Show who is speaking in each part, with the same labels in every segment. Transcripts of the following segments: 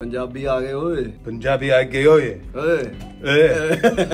Speaker 1: ਪੰਜਾਬੀ ਆ ਗਏ ਓਏ ਪੰਜਾਬੀ ਆ ਗਏ ਓਏ ਓਏ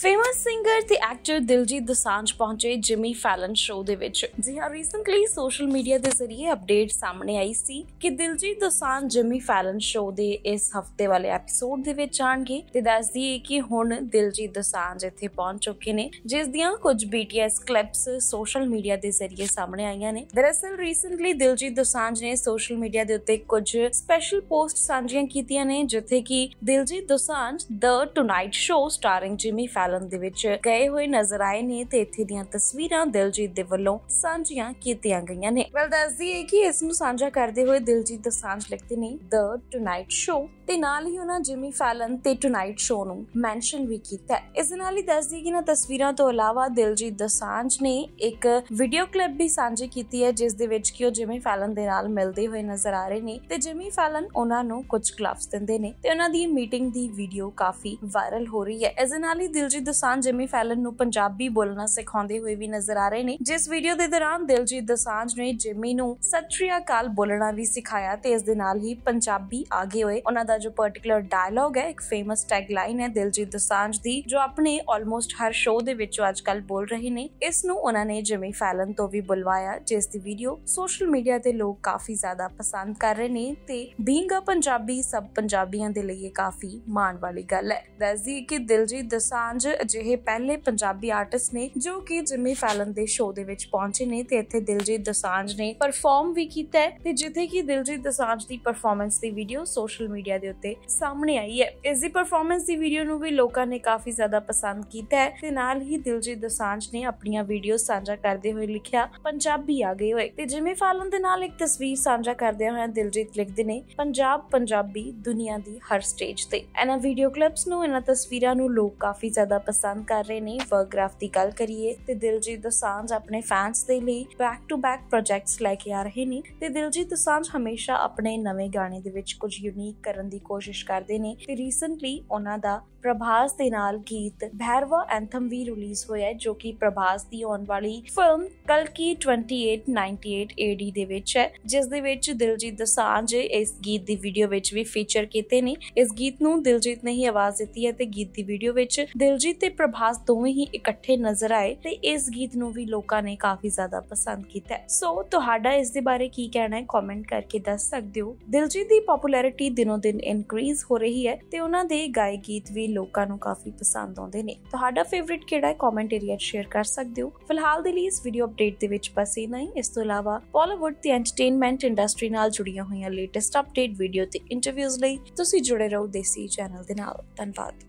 Speaker 1: ਫੇਮਸ ਸਿੰਗਰ ਤੇ ਐਕਟਰ ਦਿਲਜੀਤ ਦਸਾਂਝ ਪਹੁੰਚੇ ਜਿਮੀ ਫੈਲਨ ਸ਼ੋਅ ਦੇ ਵਿੱਚ ਜੀ ਹਾਂ ਰੀਸੈਂਟਲੀ ਸੋਸ਼ਲ ਮੀਡੀਆ ਦੇ ਜ਼ਰੀਏ ਅਪਡੇਟ ਸਾਹਮਣੇ ਆਈ ਸੀ ਕਿ Diljit Dosanjh Jimmy Fallon show ਦੇ ਇਸ ਹਫਤੇ ਵਾਲੇ ਐਪੀਸੋਡ ਦੇ ਵਿੱਚ ਆਣਗੇ ਤੇ ਦੱਸਦੀ ਹੈ ਕਿ ਹੁਣ ਦਿਲਜੀਤ ਦਸਾਂਝ ਇੱਥੇ ਪਹੁੰਚ ਚੁੱਕੇ ਨੇ ਜਿਸ ਦੀਆਂ ਕੁਝ ਬੀਟੀਐਸ ਕਲਿੱਪਸ ਸੋਸ਼ਲ ਮੀਡੀਆ ਦੇ ਜ਼ਰੀਏ ਸਾਹਮਣੇ ਆਈਆਂ ਨੇ ਦਰਅਸਲ ਰੀਸੈਂਟਲੀ ਦਿਲਜੀਤ ਦਸਾਂਝ ਨੇ ਸੋਸ਼ਲ ਮੀਡੀਆ ਦੇ ਉੱਤੇ ਕੁਝ ਸਪੈਸ਼ਲ ਪੋਸਟ ਸਾਂਝੀਆਂ ਕੀਤੀਆਂ ਨੇ ਜਿੱਥੇ ਕਿ Diljit Dosanjh the Tonight show starring Jimmy Fallon ਦੇ ਵਿੱਚ ਗਏ ਹੋਏ ਨਜ਼ਰ ਆਏ ਨੇ ਤੇ ਇੱਥੇ ਦੀਆਂ ਤਸਵੀਰਾਂ ਦਿਲਜੀਤ ਦੇ ਵੱਲੋਂ ਸਾਂਝੀਆਂ ਕੀਤੀਆਂ ਗਈਆਂ ਨੇ ਵੈਲ ਦੱਸਦੀ ਹੈ ਕਿ ਇਸ ਨੂੰ ਸਾਂਝਾ ਕਰਦੇ ਹੋਏ ਦਿਲਜੀਤ ਦਸਾਂਝ ਲਿਖਦੇ ਨੇ ਦ ਟੁਨਾਈਟ ਸ਼ੋ ਤੇ ਨਾਲ ਹੀ ਉਹਨਾਂ ਜਿਮੀ ਫੈਲਨ ਤੇ ਟੁਨਾਈਟ ਸ਼ੋ ਨੂੰ ਮੈਂਸ਼ਨ ਵੀ ਕੀਤਾ ਇਸ ਨਾਲ ਹੀ ਦੱਸਦੀ ਕਿ ਇਹਨਾਂ ਤਸਵੀਰਾਂ ਤੋਂ ਇਲਾਵਾ ਦਿਲਜੀਤ ਦਸਾਂਝ ਨੇ ਇੱਕ ਵੀਡੀਓ ਕਲਿੱਪ ਵੀ ਸਾਂਝੀ ਕੀਤੀ ਹੈ ਜਿਸ ਦੇ ਵਿੱਚ ਕਿ ਉਹ ਜਿਮੀ ਫੈਲਨ ਦੇ ਨਾਲ ਮਿਲਦੇ ਹੋਏ ਨਜ਼ਰ ਆ ਰਹੇ ਨੇ ਤੇ ਜਿਮੀ ਫੈਲਨ ਉਹਨਾਂ ਨੂੰ ਕੁਝ ਗਲਵਸ ਦਿੰਦੇ ਨੇ ਤੇ ਉਹਨਾਂ ਦੀ ਮੀਟਿੰਗ ਦੀ ਵੀਡੀਓ ਕਾਫੀ ਵਾਇਰਲ ਹੋ ਰਹੀ ਹੈ ਇਸ ਨਾਲ ਹੀ ਦਿਲਜੀਤ ਦਿਲਜੀਤ ਦਸਾਂਝ ਜਿਮੀ ਫੈਲਨ ਨੂੰ ਪੰਜਾਬੀ ਬੋਲਣਾ ਸਿਖਾਉਂਦੇ ਹੋਏ ਵੀ ਨਜ਼ਰ ਆ ਰਹੇ ਨੇ ਜਿਸ ਵੀਡੀਓ ਦੇ ਦੌਰਾਨ ਦਿਲਜੀਤ ਦਸਾਂਜ ਨੇ ਜਿਮੀ ਨੂੰ ਸਤਰੀ ਅਕਾਲ ਬੋਲਣਾ ਵੀ ਸਿਖਾਇਆ ਤੇ ਇਸ ਦੇ ਨਾਲ ਹੀ ਪੰਜਾਬੀ ਆਗੇ ਹੋਏ ਉਹਨਾਂ ਦਾ ਜੋ ਪਾਰਟਿਕੂਲਰ ਡਾਇਲੌਗ ਹੈ ਇੱਕ ਫੇਮਸ ਟੈਗ ਲਾਈਨ ਹੈ ਦਿਲਜੀਤ ਦਸਾਂਜ ਦੀ ਜੋ ਆਪਣੇ ਆਲਮੋਸਟ ਹਰ ਸ਼ੋਅ ਦੇ ਵਿੱਚ ਅੱਜ ਕੱਲ ਬੋਲ ਰਹੇ ਨੇ ਇਸ ਨੂੰ ਉਹਨਾਂ ਨੇ ਜਿਮੀ ਫੈਲਨ ਤੋਂ ਵੀ ਬੁਲਵਾਇਆ ਜਿਸ ਦੀ ਵੀਡੀਓ ਸੋਸ਼ਲ ਮੀਡੀਆ ਤੇ ਲੋਕ ਕਾਫੀ ਜ਼ਿਆਦਾ ਪਸੰਦ ਕਰ ਰਹੇ ਨੇ ਤੇ ਬੀਇੰਗ ਅ ਪੰਜਾਬੀ ਸਭ ਪੰਜਾਬੀਆਂ ਦੇ ਲਈ ਇਹ ਕਾਫੀ ਮਾਣ ਵਾਲੀ ਗੱਲ ਹੈ ਦੱਸਦੀ ਕਿ ਦਿਲਜੀਤ ਦਸਾਂਜ ਅੱਜ ਅਜਿਹੇ ਪਹਿਲੇ ਪੰਜਾਬੀ ਆਰਟਿਸਟ ਨੇ ਜੋ ਕਿ ਜਿਮੀ ਫੈਲਨ ਦੇ ਸ਼ੋਅ ਦੇ ਵਿੱਚ ਪਹੁੰਚੇ ਨੇ ਤੇ ਇੱਥੇ ਦਿਲਜੀਤ ਦਸਾਂਝ ਨੇ ਪਰਫਾਰਮ ਵੀ ਕੀਤਾ ਹੈ ਤੇ ਜਿੱਥੇ ਕਿ ਦਿਲਜੀਤ ਦਸਾਂਝ ਦੀ ਪਰਫਾਰਮੈਂਸ ਦੀ ਵੀਡੀਓ ਸੋਸ਼ਲ ਮੀਡੀਆ ਦੇ ਉੱਤੇ ਸਾਹਮਣੇ ਆਈ ਹੈ ਇਸ ਦੀ ਪਰਫਾਰਮੈਂਸ ਦੀ ਵੀਡੀਓ ਨੂੰ ਵੀ ਲੋਕਾਂ ਨੇ ਕਾਫੀ ਜ਼ਿਆਦਾ ਪਸੰਦ ਕੀਤਾ ਹੈ ਤੇ ਨਾਲ ਹੀ ਦਿਲਜੀਤ ਦਸਾਂਝ ਨੇ ਆਪਣੀਆਂ ਵੀਡੀਓ ਸਾਂਝਾ ਕਰਦੇ ਹੋਏ ਲਿਖਿਆ ਪੰਜਾਬੀ ਆ ਗਏ ਹੋਏ ਤੇ ਜਿਮੀ ਫੈਲਨ ਦੇ ਨਾਲ ਇੱਕ ਤਸਵੀਰ ਸਾਂਝਾ ਕਰਦਿਆਂ ਹੋਏ ਦਿਲਜੀਤ ਲਿਖਦੇ ਨੇ ਪੰਜਾਬ ਪੰਜਾਬੀ ਦੁਨੀਆ ਦੀ ਹਰ ਸਟੇਜ ਤੇ ਇਹਨਾਂ ਵੀਡੀਓ ਕਲਿੱਪਸ ਨੂੰ ਇਹਨਾਂ ਤਸਵੀਰਾਂ ਨੂੰ ਲੋਕ ਕਾਫੀ ਜ਼ਿਆਦਾ ਜ਼ਿਆਦਾ ਪਸੰਦ ਕਰ ਰਹੇ ਨੇ ਗ੍ਰਾਫ ਦੀ ਗੱਲ ਕਰੀਏ ਤੇ ਦਿਲਜੀਤ ਦੋਸਾਂਝ ਆਪਣੇ ਫੈਨਸ ਦੇ ਲਈ ਬੈਕ ਟੂ ਬੈਕ ਪ੍ਰੋਜੈਕਟਸ ਲੈ ਕੇ ਆ ਰਹੇ ਨੇ ਤੇ ਦਿਲਜੀਤ ਦੋਸਾਂਝ ਹਮੇਸ਼ਾ ਆਪਣੇ ਨਵੇਂ ਗਾਣੇ ਦੇ ਵਿੱਚ ਕੁਝ ਯੂਨੀਕ ਕਰਨ ਦੀ ਕੋਸ਼ਿਸ਼ ਕਰਦੇ ਨੇ ਤੇ ਰੀਸੈਂਟਲੀ ਉਹਨਾਂ ਦਾ ਪ੍ਰਭਾਸ ਦੇ ਨਾਲ ਗੀਤ ਭੈਰਵਾ ਐਂਥਮ ਵੀ ਰਿਲੀਜ਼ ਹੋਇਆ ਹੈ ਜੋ ਕਿ ਪ੍ਰਭਾਸ ਦੀ ਆਉਣ ਵਾਲੀ ਫਿਲਮ ਕਲਕੀ 2898 AD ਦੇ ਵਿੱਚ ਹੈ ਜਿਸ ਦੇ ਵਿੱਚ ਦਿਲਜੀਤ ਦੋਸਾਂਝ ਇਸ ਗੀਤ ਦੀ ਵੀਡੀਓ ਵਿੱਚ ਵੀ ਫੀਚਰ ਕੀਤੇ ਨੇ ਇਸ ਗੀਤ ਨੂੰ ਦਿਲਜੀਤ ਨੇ ਹੀ ਆਵਾਜ਼ ਦਿੱਤੀ ਹੈ ਤੇ ਗੀਤ ਦੀ ਵੀਡੀਓ ਵਿੱਚ ਦਿਲਜੀਤ ਦਿਲਜੀਤ ਤੇ ਪ੍ਰਭਾਸ ਦੋਵੇਂ ਹੀ ਇਕੱਠੇ ਨਜ਼ਰ ਆਏ ਤੇ ਇਸ ਗੀਤ ਨੂੰ ਵੀ ਲੋਕਾਂ ਨੇ ਕਾਫੀ ਜ਼ਿਆਦਾ ਪਸੰਦ ਕੀਤਾ ਸੋ ਤੁਹਾਡਾ ਇਸ ਦੇ ਬਾਰੇ ਕੀ ਕਹਿਣਾ ਹੈ ਕਮੈਂਟ ਕਰਕੇ ਦੱਸ ਸਕਦੇ ਹੋ ਦਿਲਜੀਤ ਦੀ ਪਪੂਲੈਰਿਟੀ ਦਿਨੋ ਦਿਨ ਇਨਕਰੀਜ਼ ਹੋ ਰਹੀ ਹੈ ਤੇ ਉਹਨਾਂ ਦੇ ਗਾਏ ਗੀਤ ਵੀ ਲੋਕਾਂ ਨੂੰ ਕਾਫੀ ਪਸੰਦ ਆਉਂਦੇ ਨੇ ਤੁਹਾਡਾ ਫੇਵਰਿਟ ਕਿਹੜਾ ਹੈ ਕਮੈਂਟ ਏਰੀਆ 'ਚ ਸ਼ੇਅਰ ਕਰ ਸਕਦੇ ਹੋ ਫਿਲਹਾਲ ਦੇ ਲਈ ਇਸ ਵੀਡੀਓ ਅਪਡੇਟ ਦੇ ਵਿੱਚ ਬਸ ਇਨਾ ਹੀ ਇਸ ਤੋਂ ਇਲਾਵਾ ਬਾਲੀਵੁੱਡ ਤੇ ਐਂਟਰਟੇਨਮੈਂਟ ਇੰਡਸਟਰੀ ਨਾਲ ਜੁੜੀਆਂ ਹੋਈਆਂ ਲੇਟੈਸਟ ਅਪਡੇਟ ਵੀਡੀਓ ਤੇ ਇੰਟਰਵਿਊਜ਼ ਲਈ ਤੁਸੀਂ ਜੁੜੇ ਰਹੋ ਦੇਸੀ ਚੈਨਲ ਦੇ ਨਾਲ ਧੰਨਵਾਦ